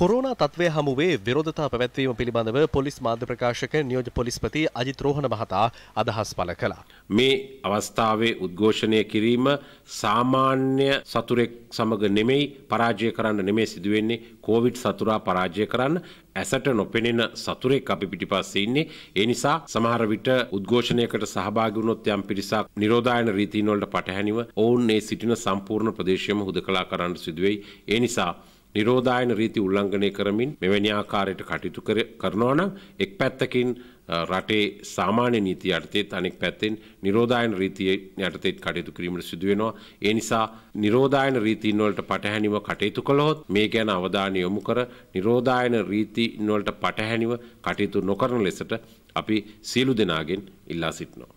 Corona තත්වය හමුවේ විරෝධතා පැවැත්වීම පිළිබඳව පොලිස් මාධ්‍ය ප්‍රකාශක නියෝජ පොලිස්පති අජිත් රෝහණ මහතා අදහස් පළ කළා. මේ අවස්ථාවේ උද්ඝෝෂණය කිරීම සාමාන්‍ය සතුරෙක් සමග නෙමෙයි පරාජය කරන්න නෙමේ සිදුවෙන්නේ කෝවිඩ් සතුරා පරාජය කරන්න ඇසට නොපෙනෙන සතුරෙක් අපි පිටිපස්සේ ඉන්නේ. ඒ නිසා සමහර විට උද්ඝෝෂණයකට සහභාගී වුණොත් යම් පිරිසක් නිරෝධායන රීතීන් වලට පටහැනිව ඔවුන් ඒ සිටින සම්පූර්ණ ප්‍රදේශයම හුදකලා කරන්න සිදුවෙයි. ඒ නිසා නිරෝධායන රීති උල්ලංඝනය කරමින් මෙවැනි ආකාරයට කටයුතු කරනවා නම් එක් පැත්තකින් රටේ සාමාන්‍ය නීති යටතේත් අනෙක් පැත්තෙන් නිරෝධායන රීතිය යටතේත් කටයුතු කිරීමට සිදු වෙනවා. ඒ නිසා නිරෝධායන රීතීන් වලට පටහැනිව කටයුතු කළොත් මේ ගැන අවධානය යොමු කර නිරෝධායන රීතීන් වලට පටහැනිව කටයුතු නොකරන ලෙසට අපි සියලු දෙනාගෙන් ඉල්ලා සිටිනවා.